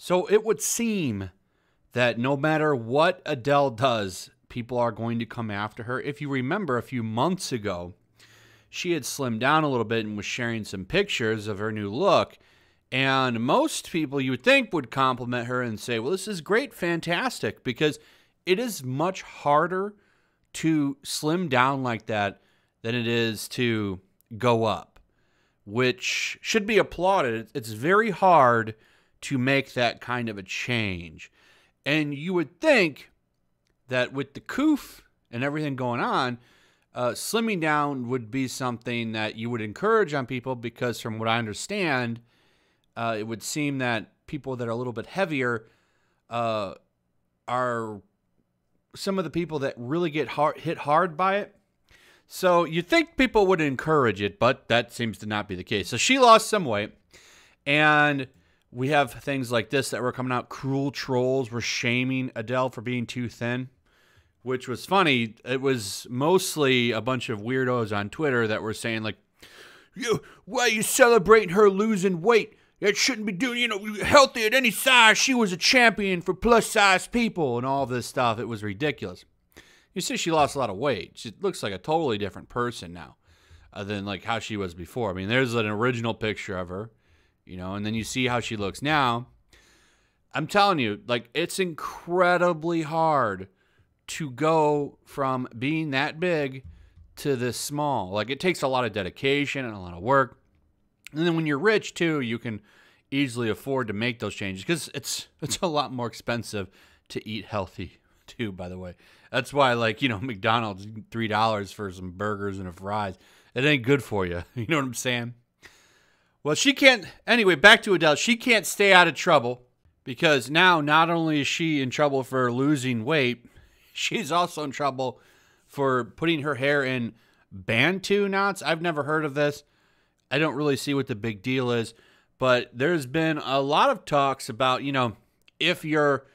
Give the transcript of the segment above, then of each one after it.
So it would seem that no matter what Adele does, people are going to come after her. If you remember a few months ago, she had slimmed down a little bit and was sharing some pictures of her new look. And most people you would think would compliment her and say, well, this is great, fantastic, because it is much harder to slim down like that than it is to go up, which should be applauded. It's very hard to make that kind of a change. And you would think that with the coof and everything going on, uh, slimming down would be something that you would encourage on people because, from what I understand, uh, it would seem that people that are a little bit heavier uh, are some of the people that really get hard, hit hard by it. So you think people would encourage it, but that seems to not be the case. So she lost some weight, and we have things like this that were coming out. Cruel trolls were shaming Adele for being too thin, which was funny. It was mostly a bunch of weirdos on Twitter that were saying like, "You, why are you celebrating her losing weight? It shouldn't be doing. You know, healthy at any size. She was a champion for plus size people and all this stuff. It was ridiculous." You see, she lost a lot of weight. She looks like a totally different person now uh, than like how she was before. I mean, there's an original picture of her you know, and then you see how she looks now. I'm telling you, like, it's incredibly hard to go from being that big to this small. Like, it takes a lot of dedication and a lot of work. And then when you're rich, too, you can easily afford to make those changes because it's it's a lot more expensive to eat healthy too by the way that's why like you know mcdonald's three dollars for some burgers and a fries it ain't good for you you know what i'm saying well, she can't. Anyway, back to Adele. She can't stay out of trouble because now not only is she in trouble for losing weight, she's also in trouble for putting her hair in Bantu knots. I've never heard of this. I don't really see what the big deal is, but there's been a lot of talks about, you know, if you're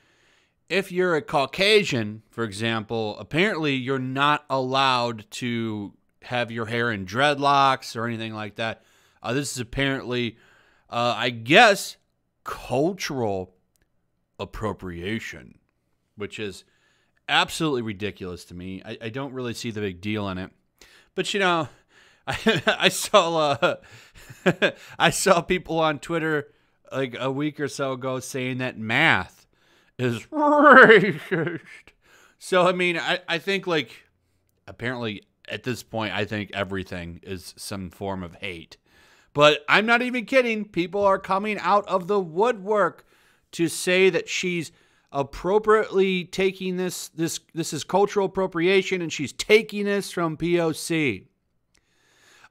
if you're a Caucasian, for example, apparently you're not allowed to have your hair in dreadlocks or anything like that. Uh, this is apparently, uh, I guess, cultural appropriation, which is absolutely ridiculous to me. I, I, don't really see the big deal in it, but you know, I, I saw uh, I saw people on Twitter like a week or so ago saying that math is racist. So I mean, I, I think like apparently at this point, I think everything is some form of hate. But I'm not even kidding. People are coming out of the woodwork to say that she's appropriately taking this this this is cultural appropriation and she's taking this from POC.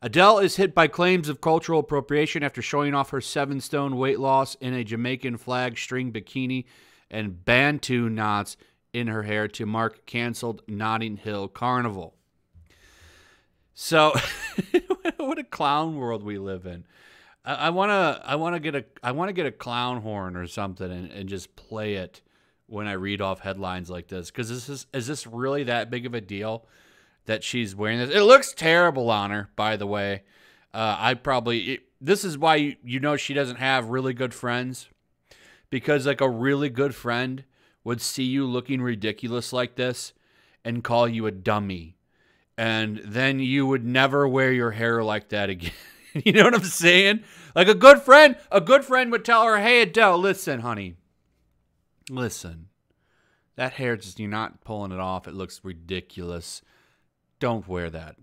Adele is hit by claims of cultural appropriation after showing off her seven stone weight loss in a Jamaican flag string bikini and bantu knots in her hair to mark canceled Notting Hill Carnival. So, what a clown world we live in. I want to I want to get a I want to get a clown horn or something and, and just play it when I read off headlines like this cuz this is is this really that big of a deal that she's wearing this? It looks terrible on her, by the way. Uh, I probably it, this is why you, you know she doesn't have really good friends because like a really good friend would see you looking ridiculous like this and call you a dummy and then you would never wear your hair like that again. you know what I'm saying? Like a good friend, a good friend would tell her, "Hey Adele, listen, honey. Listen. That hair just you're not pulling it off. It looks ridiculous. Don't wear that."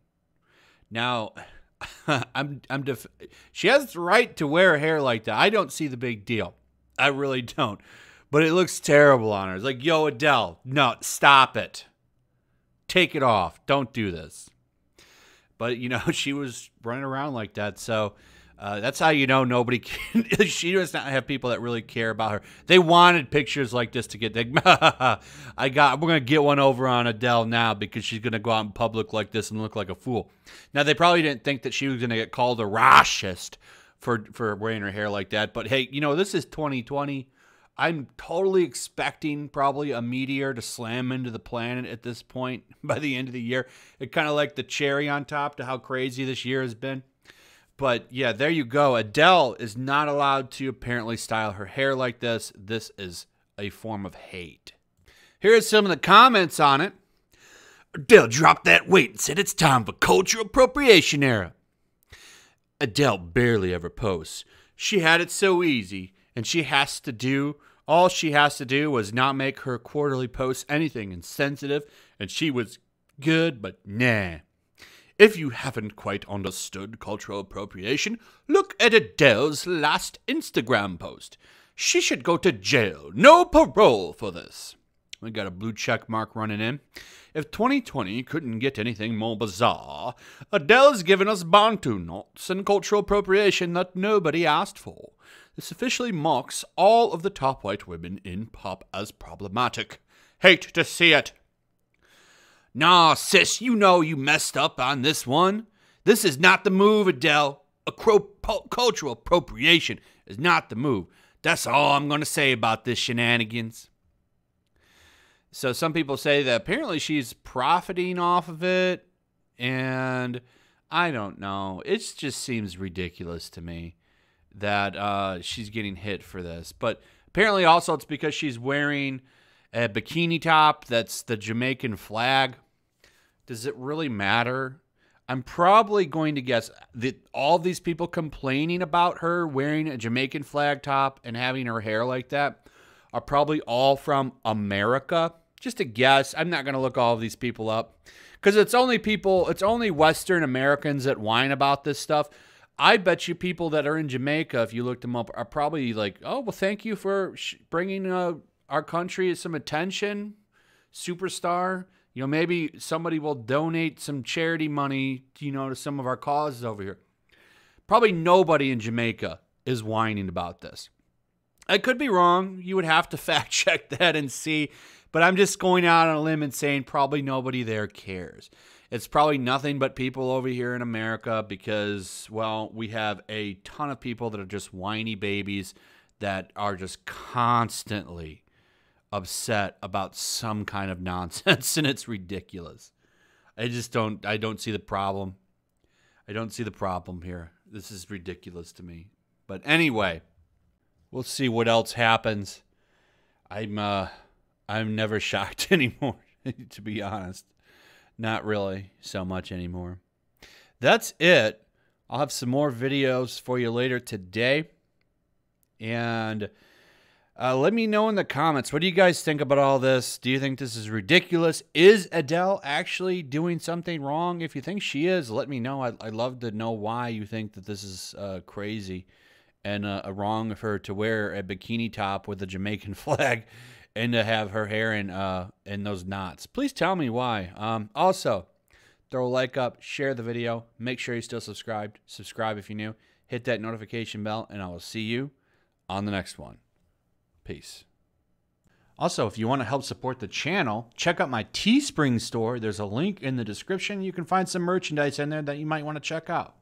Now, I'm I'm def- she has the right to wear hair like that. I don't see the big deal. I really don't. But it looks terrible on her. It's like, "Yo, Adele, no, stop it." take it off. Don't do this. But, you know, she was running around like that. So uh, that's how you know nobody can. she does not have people that really care about her. They wanted pictures like this to get. They, I got. We're going to get one over on Adele now because she's going to go out in public like this and look like a fool. Now, they probably didn't think that she was going to get called a racist for, for wearing her hair like that. But hey, you know, this is 2020 I'm totally expecting probably a meteor to slam into the planet at this point by the end of the year. It kind of like the cherry on top to how crazy this year has been. But yeah, there you go. Adele is not allowed to apparently style her hair like this. This is a form of hate. Here are some of the comments on it. Adele dropped that weight and said it's time for cultural appropriation era. Adele barely ever posts. She had it so easy, and she has to do all she has to do was not make her quarterly posts anything insensitive, and she was good, but nah. If you haven't quite understood cultural appropriation, look at Adele's last Instagram post. She should go to jail. No parole for this. We got a blue check mark running in. If 2020 couldn't get anything more bizarre, Adele's given us Bantu knots and cultural appropriation that nobody asked for. This officially mocks all of the top white women in pop as problematic. Hate to see it. Nah, sis, you know you messed up on this one. This is not the move, Adele. Acro- cultural appropriation is not the move. That's all I'm going to say about this shenanigans. So some people say that apparently she's profiting off of it and I don't know. It just seems ridiculous to me that uh, she's getting hit for this. But apparently, also, it's because she's wearing a bikini top that's the Jamaican flag. Does it really matter? I'm probably going to guess that all these people complaining about her wearing a Jamaican flag top and having her hair like that are probably all from America. Just a guess. I'm not going to look all of these people up because it's only people, it's only Western Americans that whine about this stuff. I bet you people that are in Jamaica, if you looked them up, are probably like, oh, well, thank you for bringing uh, our country some attention, superstar. You know, maybe somebody will donate some charity money, you know, to some of our causes over here. Probably nobody in Jamaica is whining about this. I could be wrong. You would have to fact check that and see. But I'm just going out on a limb and saying probably nobody there cares. It's probably nothing but people over here in America because, well, we have a ton of people that are just whiny babies that are just constantly upset about some kind of nonsense and it's ridiculous. I just don't I don't see the problem. I don't see the problem here. This is ridiculous to me. But anyway, we'll see what else happens. I'm uh I'm never shocked anymore to be honest. Not really so much anymore. That's it. I'll have some more videos for you later today. And uh, let me know in the comments what do you guys think about all this? Do you think this is ridiculous? Is Adele actually doing something wrong? If you think she is, let me know. I'd, I'd love to know why you think that this is uh, crazy and uh, wrong of her to wear a bikini top with a Jamaican flag and to have her hair in uh in those knots. Please tell me why. Um, also, throw a like up, share the video, make sure you're still subscribed. Subscribe if you're new. Hit that notification bell, and I will see you on the next one. Peace. Also, if you want to help support the channel, check out my Teespring store. There's a link in the description. You can find some merchandise in there that you might want to check out.